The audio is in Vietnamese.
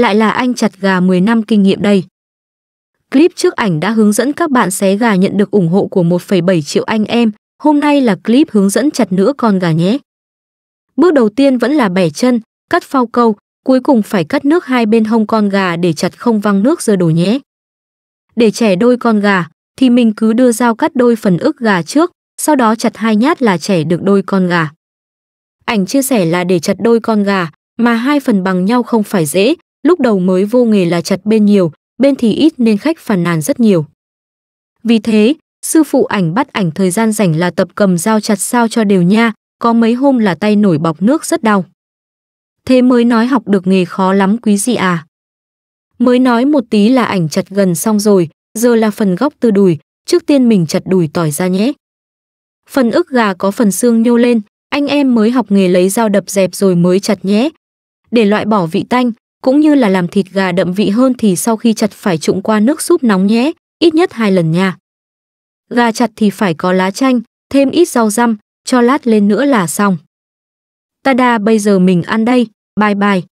lại là anh chặt gà 10 năm kinh nghiệm đây. Clip trước ảnh đã hướng dẫn các bạn xé gà nhận được ủng hộ của 1,7 triệu anh em, hôm nay là clip hướng dẫn chặt nữa con gà nhé. Bước đầu tiên vẫn là bẻ chân, cắt phao câu, cuối cùng phải cắt nước hai bên hông con gà để chặt không văng nước rơi đổ nhé. Để trẻ đôi con gà thì mình cứ đưa dao cắt đôi phần ức gà trước, sau đó chặt hai nhát là trẻ được đôi con gà. Ảnh chia sẻ là để chặt đôi con gà mà hai phần bằng nhau không phải dễ, lúc đầu mới vô nghề là chặt bên nhiều, bên thì ít nên khách phàn nàn rất nhiều. Vì thế, sư phụ ảnh bắt ảnh thời gian rảnh là tập cầm dao chặt sao cho đều nha, có mấy hôm là tay nổi bọc nước rất đau. Thế mới nói học được nghề khó lắm quý gì à. Mới nói một tí là ảnh chặt gần xong rồi, giờ là phần góc từ đùi, trước tiên mình chặt đùi tỏi ra nhé. Phần ức gà có phần xương nhô lên, anh em mới học nghề lấy dao đập dẹp rồi mới chặt nhé. Để loại bỏ vị tanh, cũng như là làm thịt gà đậm vị hơn thì sau khi chặt phải trụng qua nước súp nóng nhé, ít nhất hai lần nha. Gà chặt thì phải có lá chanh, thêm ít rau răm, cho lát lên nữa là xong. Tada bây giờ mình ăn đây, bye bye.